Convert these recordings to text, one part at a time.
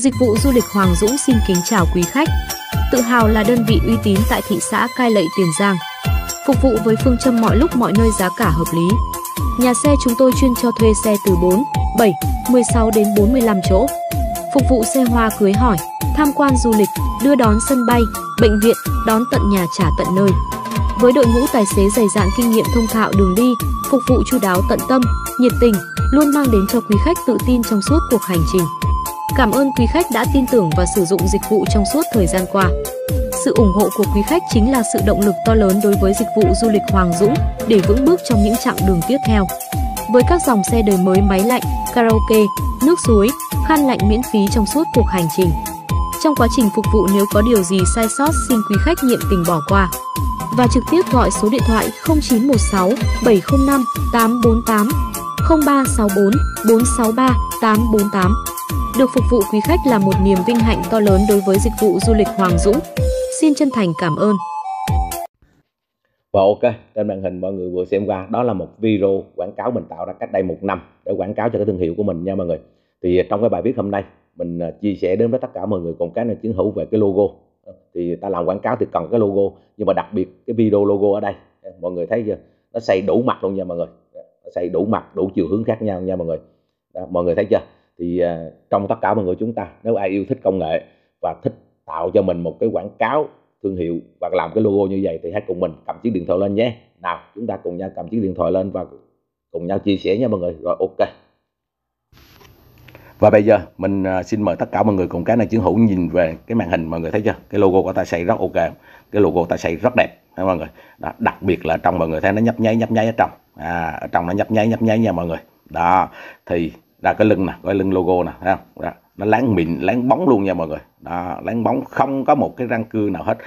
Dịch vụ du lịch Hoàng Dũng xin kính chào quý khách. Tự hào là đơn vị uy tín tại thị xã Cai Lậy, Tiền Giang. Phục vụ với phương châm mọi lúc mọi nơi giá cả hợp lý. Nhà xe chúng tôi chuyên cho thuê xe từ 4, 7, 16 đến 45 chỗ. Phục vụ xe hoa cưới hỏi, tham quan du lịch, đưa đón sân bay, bệnh viện, đón tận nhà trả tận nơi. Với đội ngũ tài xế dày dạn kinh nghiệm thông thạo đường đi, phục vụ chu đáo tận tâm, nhiệt tình, luôn mang đến cho quý khách tự tin trong suốt cuộc hành trình. Cảm ơn quý khách đã tin tưởng và sử dụng dịch vụ trong suốt thời gian qua. Sự ủng hộ của quý khách chính là sự động lực to lớn đối với dịch vụ du lịch Hoàng Dũng để vững bước trong những chặng đường tiếp theo. Với các dòng xe đời mới máy lạnh, karaoke, nước suối, khăn lạnh miễn phí trong suốt cuộc hành trình. Trong quá trình phục vụ nếu có điều gì sai sót xin quý khách nhiệm tình bỏ qua và trực tiếp gọi số điện thoại 0916 705 848 0364 463 848 được phục vụ quý khách là một niềm vinh hạnh to lớn đối với dịch vụ du lịch Hoàng Dũng. Xin chân thành cảm ơn. Và ok, trên màn hình mọi người vừa xem qua đó là một video quảng cáo mình tạo ra cách đây một năm để quảng cáo cho cái thương hiệu của mình nha mọi người. Thì trong cái bài viết hôm nay mình à, chia sẻ đến với tất cả mọi người còn cái này chiến hữu về cái logo. Ờ, thì ta làm quảng cáo thì cần cái logo nhưng mà đặc biệt cái video logo ở đây à, mọi người thấy chưa? Nó xây đủ mặt luôn nha mọi người. Ờ, nó xây đủ mặt, đủ chiều hướng khác nhau nha mọi người. Đó, mọi người thấy chưa? thì à, trong tất cả mọi người chúng ta nếu ai yêu thích công nghệ và thích tạo cho mình một cái quảng cáo thương hiệu và làm cái logo như vậy thì hãy cùng mình cầm chiếc điện thoại lên nhé nào chúng ta cùng nhau cầm chiếc điện thoại lên và cùng nhau chia sẻ nha mọi người rồi ok và bây giờ mình à, xin mời tất cả mọi người cùng cái này chứng hữu nhìn về cái màn hình mọi người thấy chưa cái logo của ta xây rất ok cái logo ta xây rất đẹp thấy mọi người đó, đặc biệt là trong mọi người thấy nó nhấp nháy nhấp nháy ở trong à, ở trong nó nhấp nháy nhấp nháy nha mọi người đó thì là cái lưng nè cái lưng logo nè thấy không đó. nó láng mịn láng bóng luôn nha mọi người đó láng bóng không có một cái răng cưa nào hết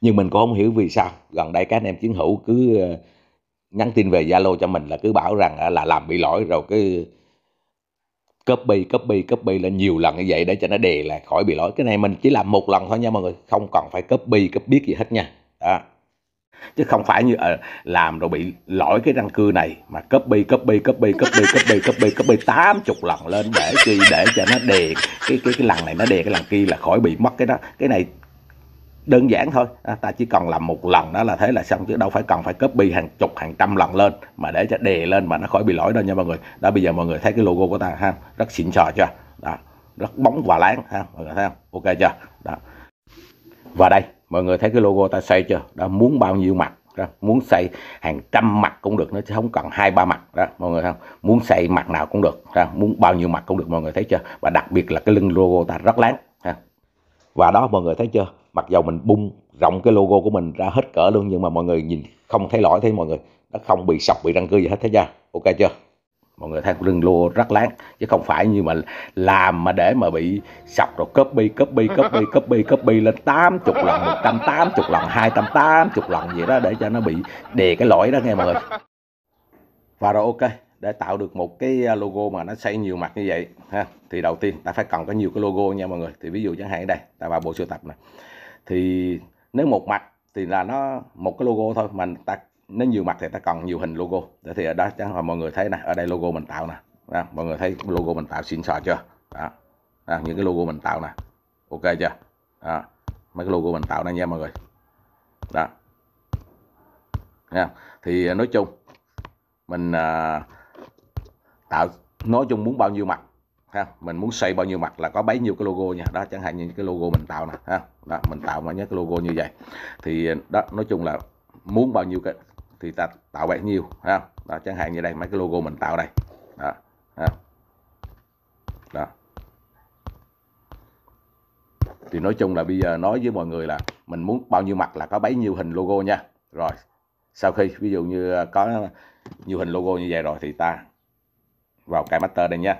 nhưng mình cũng không hiểu vì sao gần đây các anh em chiến hữu cứ ờ, nhắn tin về zalo cho mình là cứ bảo rằng à, là làm bị lỗi rồi cứ copy copy copy lên nhiều lần như vậy để cho nó đề là khỏi bị lỗi cái này mình chỉ làm một lần thôi nha mọi người không cần phải copy copy biết gì hết nha đó chứ không phải như à, làm rồi bị lỗi cái răng cưa này mà copy copy copy copy copy copy copy tám chục lần lên để chi để cho nó đè cái cái cái lần này nó đè cái lần kia là khỏi bị mất cái đó cái này đơn giản thôi à, ta chỉ cần làm một lần đó là thế là xong chứ đâu phải cần phải copy hàng chục hàng trăm lần lên mà để cho đè lên mà nó khỏi bị lỗi đâu nha mọi người đó bây giờ mọi người thấy cái logo của ta ha rất xịn sò chưa đó rất bóng và láng ha mọi người thấy không ok chưa đó và đây mọi người thấy cái logo ta xây chưa đó muốn bao nhiêu mặt đó muốn xây hàng trăm mặt cũng được nó chứ không cần hai ba mặt đó mọi người không muốn xây mặt nào cũng được đó. muốn bao nhiêu mặt cũng được mọi người thấy chưa và đặc biệt là cái lưng logo ta rất láng ha. và đó mọi người thấy chưa mặc dầu mình bung rộng cái logo của mình ra hết cỡ luôn nhưng mà mọi người nhìn không thấy lỗi thấy mọi người nó không bị sọc bị răng cưa gì hết thế chưa ok chưa mọi người thấy rừng lùa rất láng chứ không phải như mà làm mà để mà bị sọc rồi copy copy copy copy copy lên 80 lần 180 lần 280 lần vậy đó để cho nó bị đè cái lỗi đó nghe mọi người và rồi ok để tạo được một cái à, logo mà nó xây nhiều mặt như vậy ha thì đầu tiên ta phải cần có nhiều cái logo nha mọi người thì ví dụ chẳng hạn đây ta vào bộ sưu tập này thì nếu một mặt thì là nó một cái logo thôi mà ta nó nhiều mặt thì ta còn nhiều hình logo để thì ở đó chắc là mọi người thấy nè ở đây logo mình tạo nè đó, mọi người thấy logo mình tạo xịn sò chưa đó. đó những cái logo mình tạo nè ok chưa đó. mấy cái logo mình tạo này nha mọi người đó nha thì nói chung mình à, tạo nói chung muốn bao nhiêu mặt ha mình muốn xây bao nhiêu mặt là có bấy nhiêu cái logo nha đó chẳng hạn như cái logo mình tạo nè ha đó mình tạo mà nhớ cái logo như vậy thì đó nói chung là muốn bao nhiêu cái thì ta tạo bạc nhiều ha đó, chẳng hạn như đây mấy cái logo mình tạo đây đó, ha. đó. thì nói chung là bây giờ nói với mọi người là mình muốn bao nhiêu mặt là có bấy nhiêu hình logo nha rồi sau khi ví dụ như có nhiều hình logo như vậy rồi thì ta vào cái master đây nha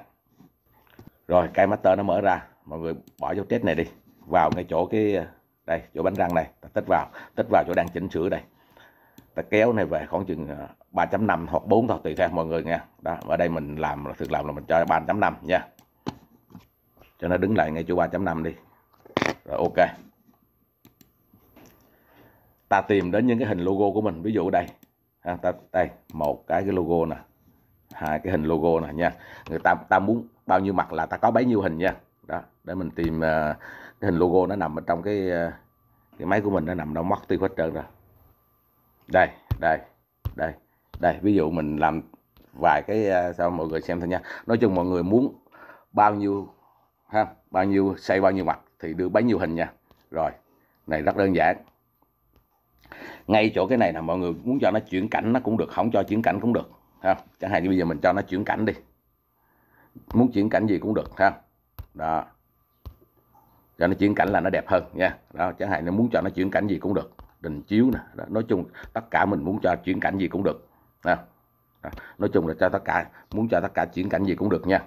rồi cái master nó mở ra mọi người bỏ dấu test này đi vào ngay chỗ cái đây chỗ bánh răng này ta tích vào tích vào chỗ đang chỉnh sửa đây ta kéo này về khoảng chừng 3.5 ờ, hoặc 4 thôi tùy theo mọi người nha đó ở đây mình làm là thực làm là mình cho 3.5 nha cho nó đứng lại ngay chỗ 3.5 đi rồi ok ta tìm đến những cái hình logo của mình ví dụ đây ha, ta đây một cái cái logo nè hai cái hình logo nè nha người ta ta muốn bao nhiêu mặt là ta có bấy nhiêu hình nha đó để mình tìm uh, cái hình logo nó nằm ở trong cái uh, cái máy của mình nó nằm đâu mất tiêu hết trơn rồi đây đây đây đây ví dụ mình làm vài cái à, sao mọi người xem thôi nha nói chung mọi người muốn bao nhiêu ha bao nhiêu xây bao nhiêu mặt thì đưa bấy nhiêu hình nha rồi này rất đơn giản ngay chỗ cái này là mọi người muốn cho nó chuyển cảnh nó cũng được không cho chuyển cảnh cũng được ha chẳng hạn như bây giờ mình cho nó chuyển cảnh đi muốn chuyển cảnh gì cũng được ha đó cho nó chuyển cảnh là nó đẹp hơn nha đó chẳng hạn nó muốn cho nó chuyển cảnh gì cũng được đình chiếu nè nói chung tất cả mình muốn cho chuyển cảnh gì cũng được nè nói chung là cho tất cả muốn cho tất cả chuyển cảnh gì cũng được nha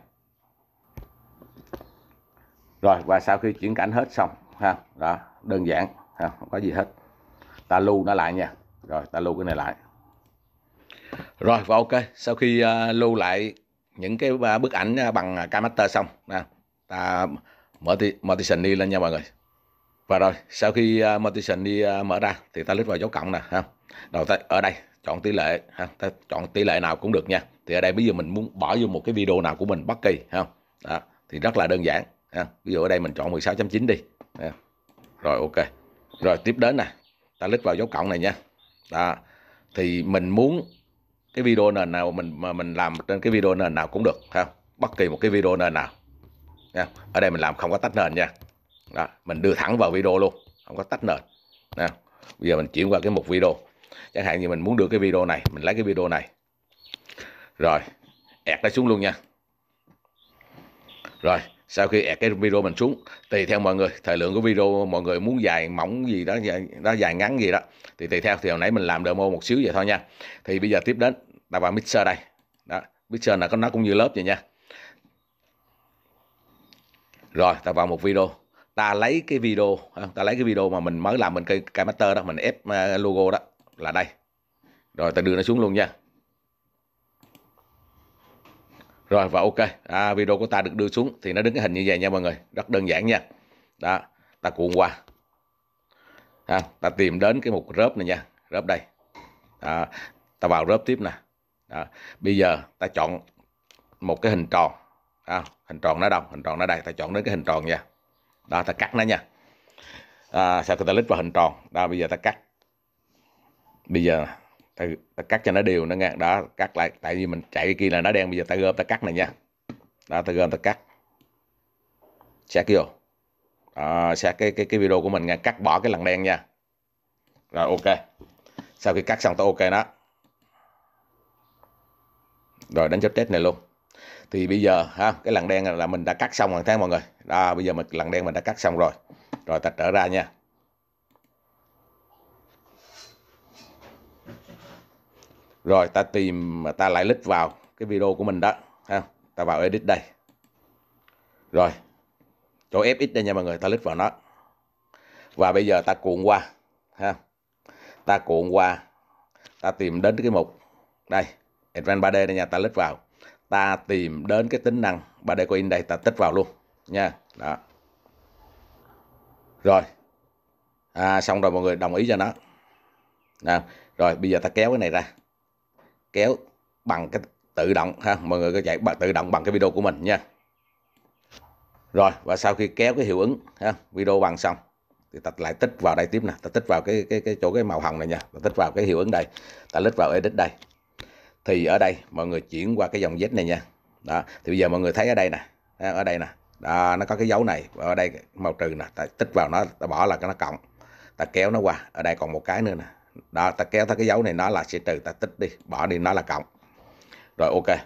rồi và sau khi chuyển cảnh hết xong ha đó đơn giản ha không có gì hết ta lưu nó lại nha rồi ta lưu cái này lại rồi và ok sau khi uh, lưu lại những cái à, bức ảnh à, bằng K xong nè ta mở, mở đi mở đi đi lên nha mọi người và rồi sau khi uh, à, multition đi uh, mở ra thì ta lít vào dấu cộng nè ha đầu ta ở đây chọn tỷ lệ ha ta chọn tỷ lệ nào cũng được nha thì ở đây bây giờ mình muốn bỏ vô một cái video nào của mình bất kỳ ha đó thì rất là đơn giản ha ví dụ ở đây mình chọn 16.9 đi ha. rồi ok rồi tiếp đến nè ta lít vào dấu cộng này nha đó thì mình muốn cái video nền nào mình mà mình làm trên cái video nền nào cũng được ha bất kỳ một cái video nền nào nha ở đây mình làm không có tách nền nha đó mình đưa thẳng vào video luôn không có tách nền nè bây giờ mình chuyển qua cái mục video chẳng hạn như mình muốn đưa cái video này mình lấy cái video này rồi ẹt nó xuống luôn nha rồi sau khi ẹt cái video mình xuống tùy theo mọi người thời lượng của video mọi người muốn dài mỏng gì đó dài, dài ngắn gì đó thì tùy theo thì hồi nãy mình làm demo một xíu vậy thôi nha thì bây giờ tiếp đến ta vào mixer đây đó mixer là nó cũng như lớp vậy nha rồi ta vào một video ta lấy cái video à, ta lấy cái video mà mình mới làm mình cây cây master đó mình ép à, logo đó là đây rồi ta đưa nó xuống luôn nha rồi và ok à, video của ta được đưa xuống thì nó đứng cái hình như vậy nha mọi người rất đơn giản nha đó ta cuộn qua à, ta tìm đến cái mục rớp này nha rớp đây à, ta vào rớp tiếp nè à, bây giờ ta chọn một cái hình tròn à, hình tròn nó đâu hình tròn nó đây ta chọn đến cái hình tròn nha đó ta cắt nó nha à, khi ta lít vào hình tròn đó bây giờ ta cắt bây giờ ta, ta cắt cho nó đều nó ngang đó cắt lại tại vì mình chạy kia là nó đen bây giờ ta gom ta cắt này nha đó ta gom ta cắt xét vô à, xét cái cái cái video của mình nghe cắt bỏ cái lần đen nha rồi ok sau khi cắt xong ta ok đó rồi đánh chấm test này luôn thì bây giờ ha cái lần đen là mình đã cắt xong rồi thấy mọi người đó bây giờ mình lần đen mình đã cắt xong rồi rồi ta trở ra nha rồi ta tìm ta lại lít vào cái video của mình đó ha ta vào edit đây rồi chỗ fx đây nha mọi người ta lít vào nó và bây giờ ta cuộn qua ha ta cuộn qua ta tìm đến cái mục đây Advanced 3D đây nha ta lít vào ta tìm đến cái tính năng 3D Coin đây ta tích vào luôn nha đó rồi à, xong rồi mọi người đồng ý cho nó nè rồi bây giờ ta kéo cái này ra kéo bằng cái tự động ha mọi người có chạy bằng tự động bằng cái video của mình nha rồi và sau khi kéo cái hiệu ứng ha, video bằng xong thì ta lại tích vào đây tiếp nè ta tích vào cái cái cái chỗ cái màu hồng này nha ta tích vào cái hiệu ứng đây ta lít vào edit đây thì ở đây mọi người chuyển qua cái dòng z này nha đó thì bây giờ mọi người thấy ở đây nè ở đây nè đó, nó có cái dấu này ở đây màu trừ nè ta tích vào nó ta bỏ là cái nó cộng ta kéo nó qua ở đây còn một cái nữa nè đó ta kéo tới cái dấu này nó là sẽ trừ ta tích đi bỏ đi nó là cộng rồi ok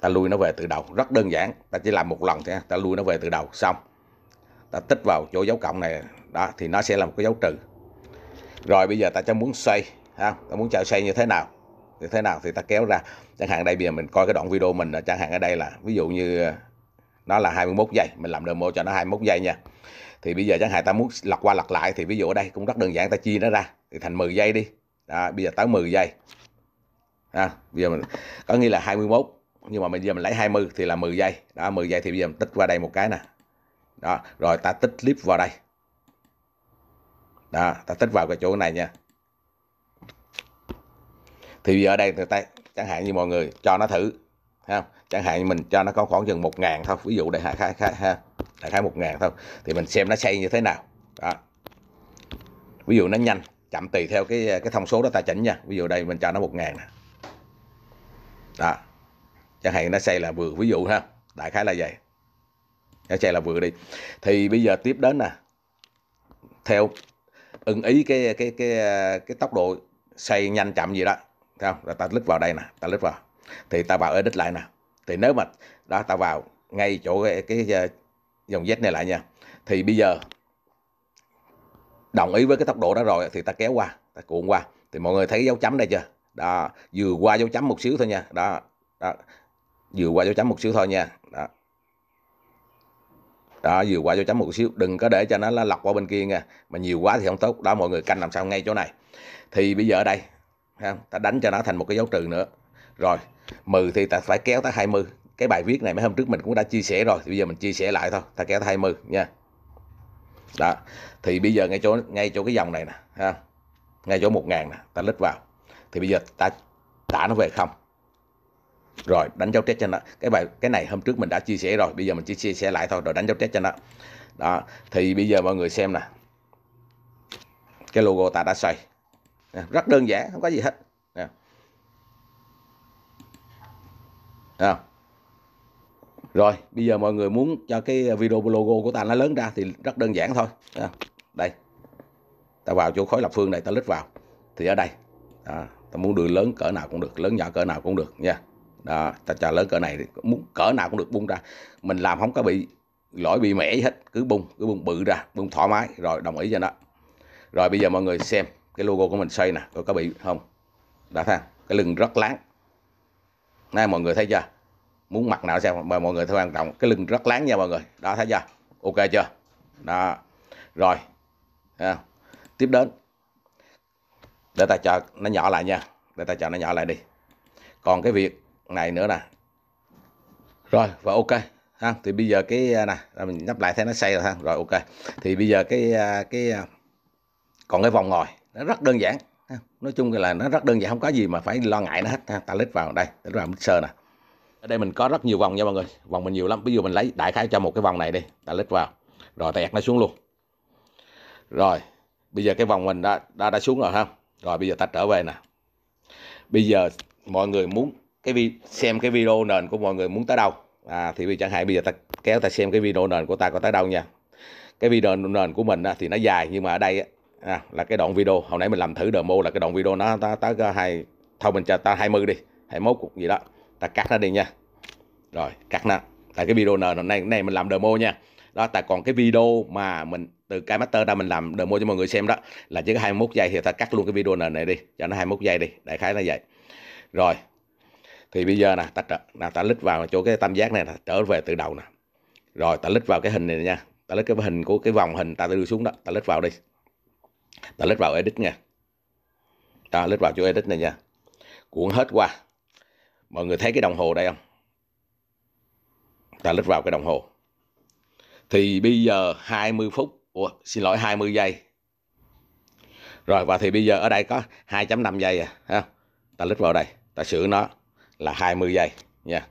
ta lui nó về từ đầu rất đơn giản ta chỉ làm một lần thôi ta lui nó về từ đầu xong ta tích vào chỗ dấu cộng này đó thì nó sẽ là một cái dấu trừ rồi bây giờ ta cho muốn xoay ha ta muốn chạy xoay như thế nào như thế nào thì ta kéo ra chẳng hạn đây bây giờ mình coi cái đoạn video mình chẳng hạn ở đây là ví dụ như nó là 21 giây mình làm demo cho nó 21 giây nha thì bây giờ chẳng hạn ta muốn lật qua lật lại thì ví dụ ở đây cũng rất đơn giản ta chia nó ra thì thành 10 giây đi đó, bây giờ tới 10 giây à, bây giờ mình có nghĩa là 21 nhưng mà bây giờ mình lấy 20 thì là 10 giây đó 10 giây thì bây giờ mình tích qua đây một cái nè đó rồi ta tích clip vào đây đó ta tích vào cái chỗ này nha thì bây giờ ở đây người ta chẳng hạn như mọi người cho nó thử ha chẳng hạn mình cho nó có khoảng chừng một ngàn thôi ví dụ đại khái khái ha đại khái một ngàn thôi thì mình xem nó xây như thế nào đó ví dụ nó nhanh chậm tùy theo cái cái thông số đó ta chỉnh nha ví dụ đây mình cho nó một ngàn nè. đó chẳng hạn nó xây là vừa ví dụ ha đại khái là vậy nó xây là vừa đi thì bây giờ tiếp đến nè theo ưng ý cái cái cái cái tốc độ xây nhanh chậm gì đó không rồi ta click vào đây nè ta click vào thì ta vào edit lại nè thì nếu mà đó ta vào ngay chỗ cái, cái, cái ờ, dòng Z này lại nha thì bây giờ đồng ý với cái tốc độ đó rồi thì ta kéo qua ta cuộn qua thì mọi người thấy dấu chấm đây chưa đó vừa qua dấu chấm một xíu thôi nha đó đó vừa qua dấu chấm một xíu thôi nha đó đó vừa qua dấu chấm một xíu đừng có để cho nó lọc qua bên kia nha mà nhiều quá thì không tốt đó mọi người canh làm sao ngay chỗ này thì bây giờ ở đây ha, ta đánh cho nó thành một cái dấu trừ nữa rồi, 10 thì ta phải kéo tới 20. Cái bài viết này mấy hôm trước mình cũng đã chia sẻ rồi, thì bây giờ mình chia sẻ lại thôi, ta kéo tới 20 nha. Đó. Thì bây giờ ngay chỗ ngay chỗ cái dòng này nè ha. Ngay chỗ 1000 nè, ta lít vào. Thì bây giờ ta thả nó về không. Rồi, đánh dấu chết cho nó. Cái bài cái này hôm trước mình đã chia sẻ rồi, bây giờ mình chỉ chia sẻ lại thôi rồi đánh dấu chết cho nó. Đó, thì bây giờ mọi người xem nè. Cái logo ta đã xoay. Rất đơn giản, không có gì hết. Nè. à. rồi bây giờ mọi người muốn cho cái video logo của ta nó lớn ra thì rất đơn giản thôi à. đây ta vào chỗ khối lập phương này ta lít vào thì ở đây à, ta muốn đường lớn cỡ nào cũng được lớn nhỏ cỡ nào cũng được nha đó, ta cho lớn cỡ này muốn cỡ nào cũng được bung ra mình làm không có bị lỗi bị mẻ hết cứ bung cứ bung bự ra bung thoải mái rồi đồng ý cho nó rồi bây giờ mọi người xem cái logo của mình xây nè có bị không đã thang cái lưng rất láng nay mọi người thấy chưa muốn mặt nào xem mời mọi người thấy quan trọng cái lưng rất láng nha mọi người đó thấy chưa ok chưa đó rồi à. tiếp đến để ta chờ nó nhỏ lại nha để ta chờ nó nhỏ lại đi còn cái việc này nữa nè rồi và ok ha thì bây giờ cái à, nè mình nhấp lại thấy nó xây rồi ha rồi ok thì bây giờ cái à, cái à, còn cái vòng ngồi nó rất đơn giản nói chung là nó rất đơn giản không có gì mà phải lo ngại nó hết ta lít vào đây ta lít vào mixer nè ở đây mình có rất nhiều vòng nha mọi người vòng mình nhiều lắm ví dụ mình lấy đại khái cho một cái vòng này đi ta lít vào rồi ta nó xuống luôn rồi bây giờ cái vòng mình đã đã, đã xuống rồi ha rồi bây giờ ta trở về nè bây giờ mọi người muốn cái vi xem cái video nền của mọi người muốn tới đâu à, thì vì chẳng hạn bây giờ ta kéo ta xem cái video nền của ta có tới đâu nha cái video nền của mình thì nó dài nhưng mà ở đây à, là cái đoạn video hồi nãy mình làm thử demo là cái đoạn video nó ta tới hai thôi mình cho ta 20 đi 21 cuộc gì đó ta cắt nó đi nha rồi cắt nó tại cái video này này này mình làm demo nha đó tại còn cái video mà mình từ cái master ra mình làm demo cho mọi người xem đó là chỉ có 21 giây thì ta cắt luôn cái video nền này đi cho nó 21 giây đi đại khái là vậy rồi thì bây giờ nè ta trở, nào ta lít vào chỗ cái tam giác này nè trở về từ đầu nè rồi ta lít vào cái hình này nha ta lít cái hình của cái vòng hình ta đưa xuống đó ta lít vào đi ta lít vào edit nha ta lít vào chỗ edit này nha cuộn hết qua mọi người thấy cái đồng hồ đây không ta lít vào cái đồng hồ thì bây giờ 20 phút Ủa, xin lỗi 20 giây rồi và thì bây giờ ở đây có 2.5 giây à ha? ta lít vào đây ta sửa nó là 20 giây nha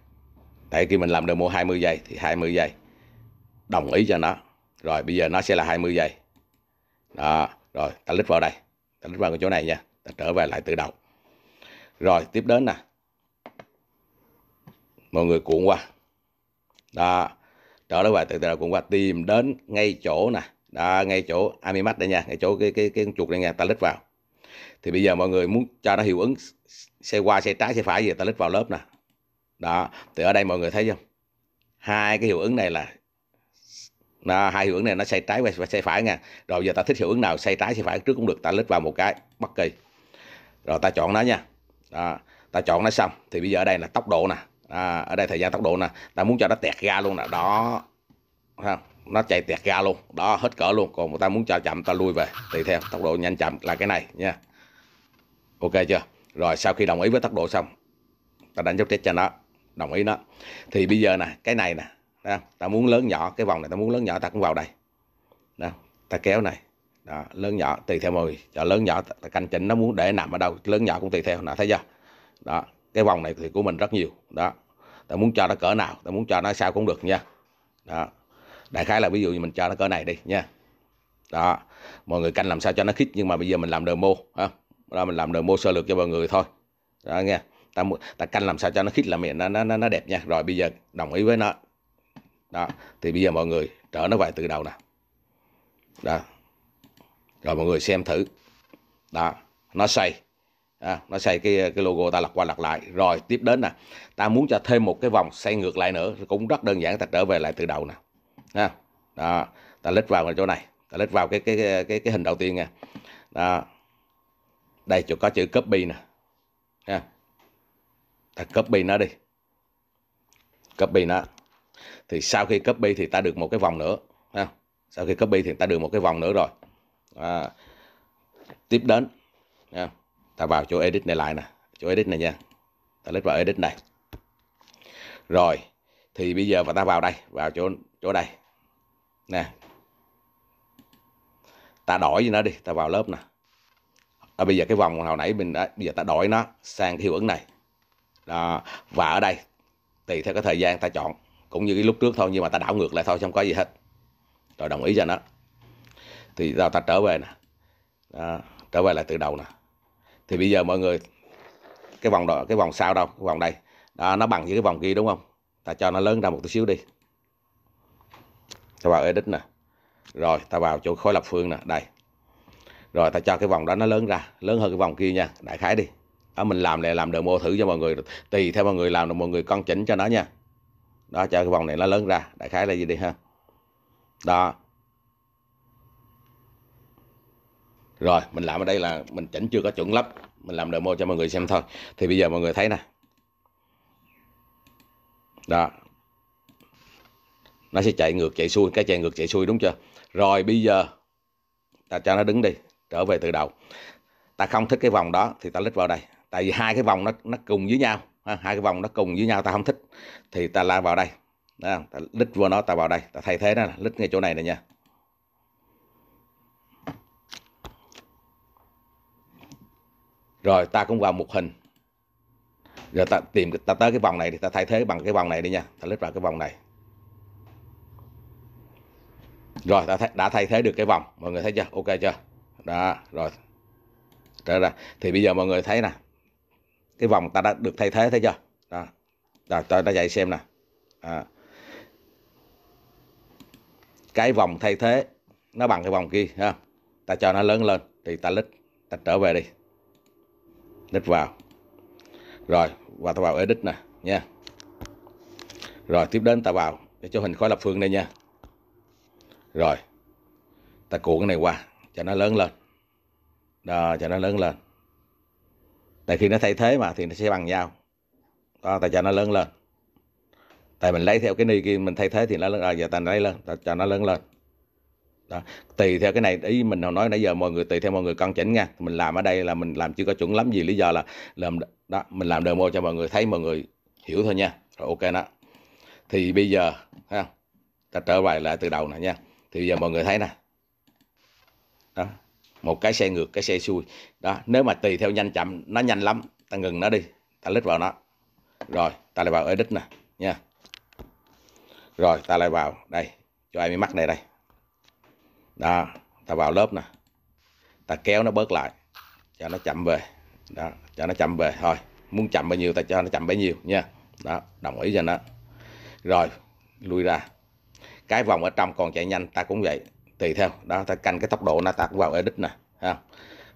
tại khi mình làm được demo 20 giây thì 20 giây đồng ý cho nó rồi bây giờ nó sẽ là 20 giây đó rồi ta lít vào đây ta lít vào cái chỗ này nha ta trở về lại từ đầu rồi tiếp đến nè mọi người cuộn qua đó trở lại về từ từ đầu cuộn qua tìm đến ngay chỗ nè đó ngay chỗ amimat đây nha ngay chỗ cái cái cái chuột đây nha ta lít vào thì bây giờ mọi người muốn cho nó hiệu ứng xe qua xe trái xe phải gì ta lít vào lớp nè đó thì ở đây mọi người thấy không hai cái hiệu ứng này là nó hai hiệu ứng này nó xoay trái và xoay phải nha rồi giờ ta thích hiệu ứng nào xoay trái xoay phải trước cũng được ta lít vào một cái bất kỳ rồi ta chọn nó nha đó, ta chọn nó xong thì bây giờ ở đây là tốc độ nè à, ở đây thời gian tốc độ nè ta muốn cho nó tẹt ga luôn nè đó nó chạy tẹt ga luôn đó hết cỡ luôn còn ta muốn cho chậm ta lui về tùy theo tốc độ nhanh chậm là cái này nha ok chưa rồi sau khi đồng ý với tốc độ xong ta đánh dấu chết cho nó đồng ý nó thì bây giờ nè cái này nè đó. ta muốn lớn nhỏ cái vòng này ta muốn lớn nhỏ ta cũng vào đây đó. ta kéo này đó. lớn nhỏ tùy theo mọi cho lớn nhỏ ta, canh chỉnh nó muốn để nằm ở đâu lớn nhỏ cũng tùy theo nè thấy chưa đó cái vòng này thì của mình rất nhiều đó ta muốn cho nó cỡ nào ta muốn cho nó sao cũng được nha đó đại khái là ví dụ như mình cho nó cỡ này đi nha đó mọi người canh làm sao cho nó khít nhưng mà bây giờ mình làm demo ha đó mình làm demo sơ lược cho mọi người thôi đó nghe ta ta canh làm sao cho nó khít là miệng nó nó nó đẹp nha rồi bây giờ đồng ý với nó đó thì bây giờ mọi người trở nó lại từ đầu nè đó rồi mọi người xem thử đó nó xoay à, nó xoay cái cái logo ta lật qua lật lại rồi tiếp đến nè ta muốn cho thêm một cái vòng xoay ngược lại nữa cũng rất đơn giản ta trở về lại từ đầu nè ha đó ta lít vào chỗ này ta lít vào cái cái cái cái, cái hình đầu tiên nha đó đây chỗ có chữ copy nè ha ta copy nó đi copy nó thì sau khi copy thì ta được một cái vòng nữa ha. sau khi copy thì ta được một cái vòng nữa rồi à, tiếp đến ha. ta vào chỗ edit này lại nè chỗ edit này nha ta click vào edit này rồi thì bây giờ và ta vào đây vào chỗ chỗ đây nè ta đổi với nó đi ta vào lớp nè à, bây giờ cái vòng hồi nãy mình đã bây giờ ta đổi nó sang cái hiệu ứng này đó. và ở đây tùy theo cái thời gian ta chọn cũng như cái lúc trước thôi nhưng mà ta đảo ngược lại thôi không có gì hết rồi đồng ý cho nó thì tao ta trở về nè đó, trở về lại từ đầu nè thì bây giờ mọi người cái vòng đó cái vòng sau đâu cái vòng đây đó nó bằng với cái vòng kia đúng không ta cho nó lớn ra một chút xíu đi ta vào edit nè rồi ta vào chỗ khối lập phương nè đây rồi ta cho cái vòng đó nó lớn ra lớn hơn cái vòng kia nha đại khái đi đó mình làm này làm demo thử cho mọi người tùy theo mọi người làm được mọi người con chỉnh cho nó nha đó cho cái vòng này nó lớn ra đại khái là gì đi ha đó rồi mình làm ở đây là mình chỉnh chưa có chuẩn lắm mình làm demo cho mọi người xem thôi thì bây giờ mọi người thấy nè đó nó sẽ chạy ngược chạy xuôi cái chạy ngược chạy xuôi đúng chưa rồi bây giờ ta cho nó đứng đi trở về từ đầu ta không thích cái vòng đó thì ta lít vào đây tại vì hai cái vòng nó nó cùng với nhau hai cái vòng nó cùng với nhau ta không thích thì ta la vào đây đó, ta lít vô nó ta vào đây ta thay thế nó lít ngay chỗ này này nha rồi ta cũng vào một hình rồi ta tìm ta tới cái vòng này thì ta thay thế bằng cái vòng này đi nha ta lít vào cái vòng này rồi ta th đã thay thế được cái vòng mọi người thấy chưa ok chưa đó rồi trở ra thì bây giờ mọi người thấy nè cái vòng ta đã được thay thế thấy chưa đó rồi ta đã dạy xem nè à. cái vòng thay thế nó bằng cái vòng kia ha ta cho nó lớn lên thì ta lít ta trở về đi lít vào rồi và ta vào edit nè nha rồi tiếp đến ta vào cái cho hình khối lập phương đây nha rồi ta cuộn cái này qua cho nó lớn lên đó cho nó lớn lên tại khi nó thay thế mà thì nó sẽ bằng nhau đó ta cho nó lớn lên tại mình lấy theo cái ni kia mình thay thế thì nó lớn à, giờ ta lấy lên ta cho nó lớn lên đó. tùy theo cái này ý mình hồi nói nãy giờ mọi người tùy theo mọi người căn chỉnh nha mình làm ở đây là mình làm chưa có chuẩn lắm gì lý do là làm đó mình làm demo cho mọi người thấy mọi người hiểu thôi nha rồi ok đó thì bây giờ ha ta trở lại lại từ đầu nè nha thì giờ mọi người thấy nè đó một cái xe ngược cái xe xuôi đó nếu mà tùy theo nhanh chậm nó nhanh lắm ta ngừng nó đi ta lít vào nó rồi ta lại vào edit nè nha rồi ta lại vào đây cho ai bị mắc này đây đó ta vào lớp nè ta kéo nó bớt lại cho nó chậm về đó cho nó chậm về thôi muốn chậm bao nhiêu ta cho nó chậm bấy nhiêu nha đó đồng ý cho nó rồi lui ra cái vòng ở trong còn chạy nhanh ta cũng vậy tùy theo đó ta canh cái tốc độ nó ta cũng vào edit nè ha,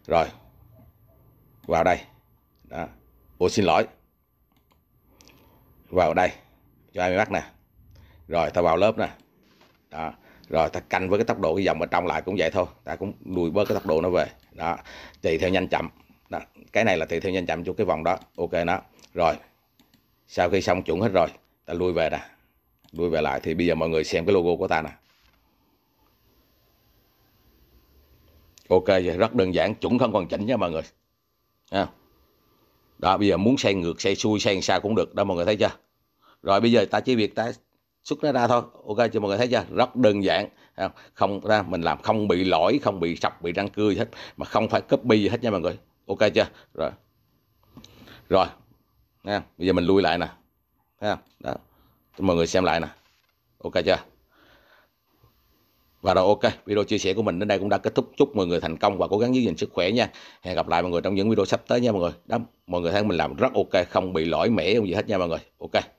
rồi vào đây đó ủa xin lỗi vào đây cho ai bắt nè rồi ta vào lớp nè đó rồi ta canh với cái tốc độ cái dòng ở trong lại cũng vậy thôi ta cũng lùi bớt cái tốc độ nó về đó tùy theo nhanh chậm đó. cái này là tùy theo nhanh chậm cho cái vòng đó ok nó rồi sau khi xong chuẩn hết rồi ta lùi về nè lùi về lại thì bây giờ mọi người xem cái logo của ta nè ok vậy rất đơn giản chuẩn không còn chỉnh nha mọi người à. đó bây giờ muốn xoay ngược xoay xuôi xoay sao cũng được đó mọi người thấy chưa rồi bây giờ ta chỉ việc ta xuất nó ra thôi ok chưa mọi người thấy chưa rất đơn giản không ra mình làm không bị lỗi không bị sập bị răng cưa hết mà không phải copy gì hết nha mọi người ok chưa rồi rồi nha bây giờ mình lui lại nè ha đó mọi người xem lại nè ok chưa và rồi ok, video chia sẻ của mình đến đây cũng đã kết thúc. Chúc mọi người thành công và cố gắng giữ gìn sức khỏe nha. Hẹn gặp lại mọi người trong những video sắp tới nha mọi người. Đó, mọi người thấy mình làm rất ok, không bị lỗi mẻ gì hết nha mọi người. Ok.